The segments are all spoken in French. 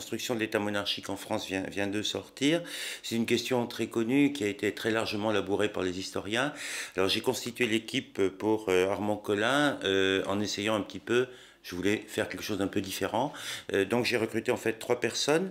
construction de l'État monarchique en France vient, de sortir. C'est une question très connue qui a été très largement labourée par les historiens. Alors j'ai constitué l'équipe pour euh, Armand Collin euh, en essayant un petit peu je voulais faire quelque chose d'un peu différent. Euh, donc j'ai recruté en fait trois personnes.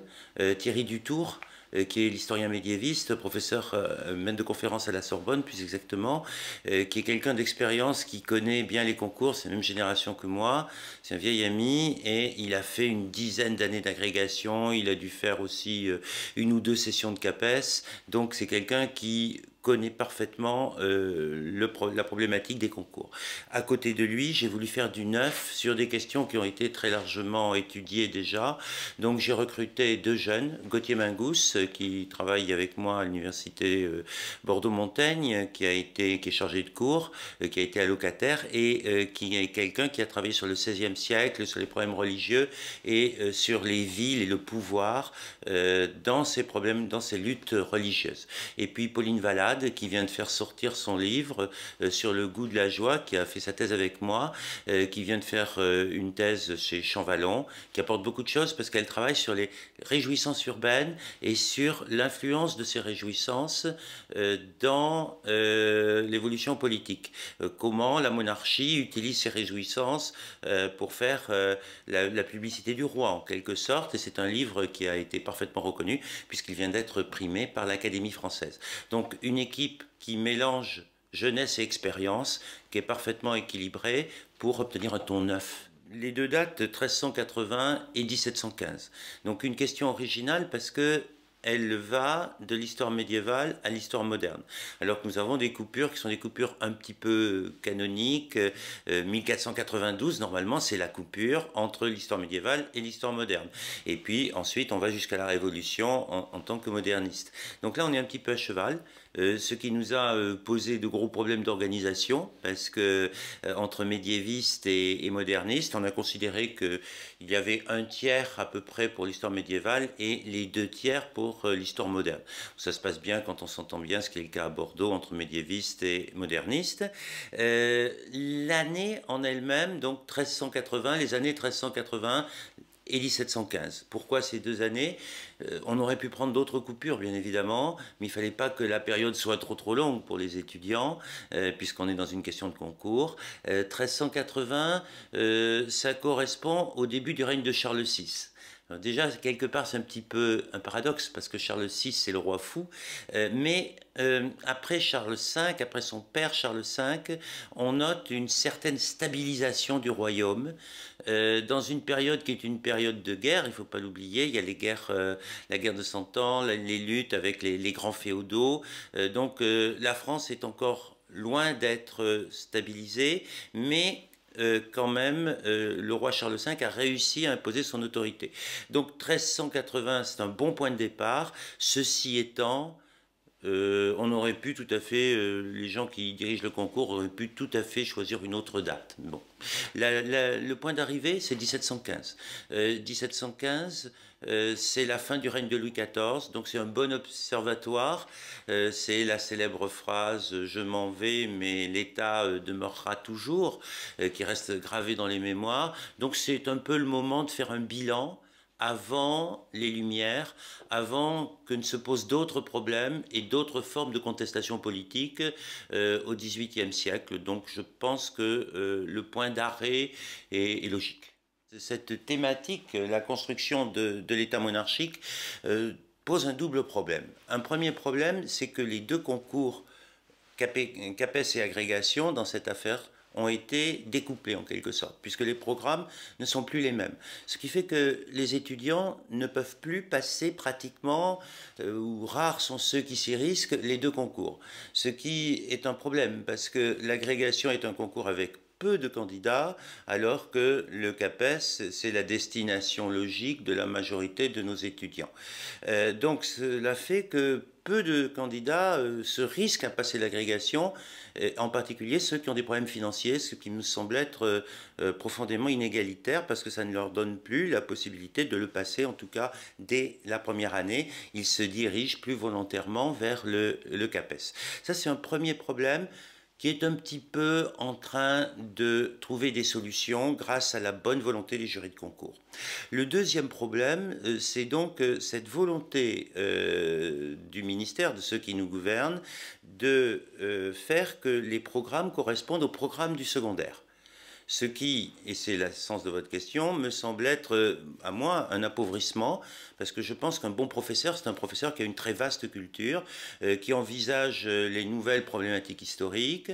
Thierry Dutour, euh, qui est l'historien médiéviste, professeur euh, maître de conférence à la Sorbonne, plus exactement, euh, qui est quelqu'un d'expérience qui connaît bien les concours, c'est la même génération que moi, c'est un vieil ami, et il a fait une dizaine d'années d'agrégation, il a dû faire aussi une ou deux sessions de CAPES, donc c'est quelqu'un qui connaît parfaitement euh, le, la problématique des concours. À côté de lui, j'ai voulu faire du neuf sur des questions qui ont été très largement étudiées déjà. Donc j'ai recruté deux jeunes, Gauthier Mingous, euh, qui travaille avec moi à l'université euh, Bordeaux-Montaigne, qui a été qui est chargé de cours, qui a été allocataire et qui est quelqu'un qui a travaillé sur le 16e siècle, sur les problèmes religieux et sur les villes et le pouvoir dans ces problèmes, dans ces luttes religieuses. Et puis Pauline Valade qui vient de faire sortir son livre euh, sur le goût de la joie, qui a fait sa thèse avec moi, euh, qui vient de faire euh, une thèse chez Champvallon, qui apporte beaucoup de choses parce qu'elle travaille sur les réjouissances urbaines et sur l'influence de ces réjouissances dans l'évolution politique. Comment la monarchie utilise ces réjouissances pour faire la publicité du roi en quelque sorte, et c'est un livre qui a été parfaitement reconnu puisqu'il vient d'être primé par l'Académie française. Donc une équipe qui mélange jeunesse et expérience, qui est parfaitement équilibrée pour obtenir un ton neuf. Les deux dates, 1380 et 1715. Donc une question originale parce que elle va de l'histoire médiévale à l'histoire moderne. Alors que nous avons des coupures qui sont des coupures un petit peu canoniques. 1492, euh, normalement, c'est la coupure entre l'histoire médiévale et l'histoire moderne. Et puis ensuite, on va jusqu'à la Révolution en tant que moderniste. Donc là, on est un petit peu à cheval. Euh, ce qui nous a euh, posé de gros problèmes d'organisation, parce que euh, entre médiévistes et, modernistes, on a considéré qu'il y avait un tiers à peu près pour l'histoire médiévale et les deux tiers pour l'histoire moderne. Ça se passe bien quand on s'entend bien, ce qui est le cas à Bordeaux entre médiévistes et modernistes. L'année en elle-même, donc 1380, les années 1380, et 1715. Pourquoi ces deux années euh, On aurait pu prendre d'autres coupures, bien évidemment, mais il fallait pas que la période soit trop trop longue pour les étudiants, euh, puisqu'on est dans une question de concours. 1380, euh, ça correspond au début du règne de Charles VI. Euh, déjà, quelque part, c'est un petit peu un paradoxe, parce que Charles VI, c'est le roi fou, euh, mais euh, après Charles V, après son père Charles V, on note une certaine stabilisation du royaume, dans une période qui est une période de guerre, il ne faut pas l'oublier, il y a les guerres, la guerre de Cent Ans, les luttes avec les, les grands féodaux, donc la France est encore loin d'être stabilisée, mais euh, quand même, euh, le roi Charles V a réussi à imposer son autorité. Donc 1380, c'est un bon point de départ. Ceci étant, euh, on aurait pu tout à fait, euh, les gens qui dirigent le concours auraient pu tout à fait choisir une autre date. Bon. le point d'arrivée, c'est 1715. 1715, euh, c'est la fin du règne de Louis XIV, donc c'est un bon observatoire. c'est la célèbre phrase Je m'en vais, mais l'État demeurera toujours, qui reste gravée dans les mémoires. Donc c'est un peu le moment de faire un bilan avant les Lumières, avant que ne se posent d'autres problèmes et d'autres formes de contestation politique euh, au XVIIIe siècle. Donc je pense que euh, le point d'arrêt est, logique. Cette thématique, la construction de, l'État monarchique, euh, pose un double problème. Un premier problème, c'est que les deux concours CAPES et agrégation dans cette affaire ont été découplés en quelque sorte, puisque les programmes ne sont plus les mêmes. Ce qui fait que les étudiants ne peuvent plus passer pratiquement, euh, ou rares sont ceux qui s'y risquent, les deux concours. Ce qui est un problème, parce que l'agrégation est un concours avec peu de candidats, alors que le CAPES, c'est la destination logique de la majorité de nos étudiants. Euh, donc cela fait que peu de candidats euh, se risquent à passer l'agrégation, en particulier ceux qui ont des problèmes financiers, ce qui me semble être euh, profondément inégalitaire parce que ça ne leur donne plus la possibilité de le passer, en tout cas dès la première année. Ils se dirigent plus volontairement vers le, le CAPES. Ça, c'est un premier problème qui est un petit peu en train de trouver des solutions grâce à la bonne volonté des jurys de concours. Le deuxième problème, euh, c'est donc euh, cette volonté euh, du ministère, de ceux qui nous gouvernent, de faire que les programmes correspondent aux programmes du secondaire. Ce qui, et c'est le sens de votre question, me semble être, euh, à moi, un appauvrissement, parce que je pense qu'un bon professeur, c'est un professeur qui a une très vaste culture, euh, qui envisage euh, les nouvelles problématiques historiques,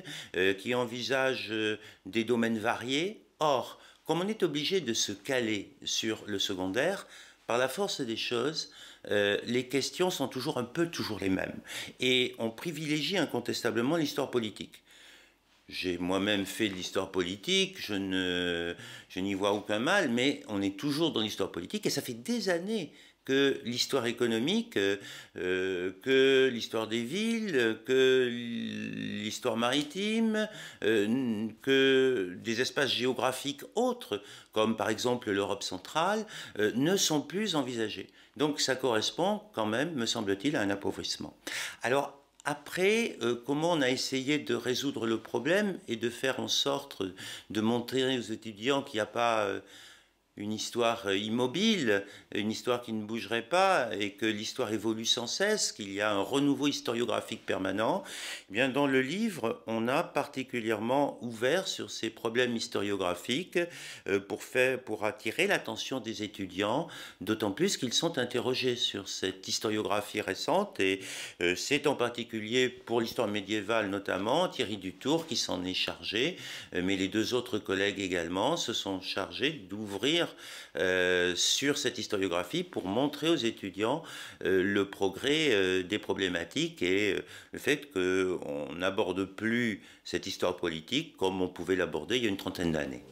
qui envisage des domaines variés. Or, comme on est obligé de se caler sur le secondaire, par la force des choses, les questions sont toujours un peu toujours les mêmes. Et on privilégie incontestablement l'histoire politique. J'ai moi-même fait de l'histoire politique, je, ne, je n'y vois aucun mal, mais on est toujours dans l'histoire politique et ça fait des années que l'histoire économique, euh, que l'histoire des villes, que l'histoire maritime, euh, que des espaces géographiques autres, comme par exemple l'Europe centrale, euh, ne sont plus envisagés. Donc ça correspond quand même, me semble-t-il, à un appauvrissement. Alors après, euh, comment on a essayé de résoudre le problème et de faire en sorte de montrer aux étudiants qu'il n'y a pas... Euh, une histoire euh, immobile, une histoire qui ne bougerait pas et que l'histoire évolue sans cesse, qu'il y a un renouveau historiographique permanent, eh bien dans le livre, on a particulièrement ouvert sur ces problèmes historiographiques euh, pour, faire, pour attirer l'attention des étudiants, d'autant plus qu'ils sont interrogés sur cette historiographie récente et euh, c'est en particulier pour l'histoire médiévale notamment Thierry Dutour qui s'en est chargé, mais les deux autres collègues également se sont chargés d'ouvrir euh, sur cette historiographie pour montrer aux étudiants euh, le progrès euh, des problématiques et le fait qu'on n'aborde plus cette histoire politique comme on pouvait l'aborder il y a une trentaine d'années.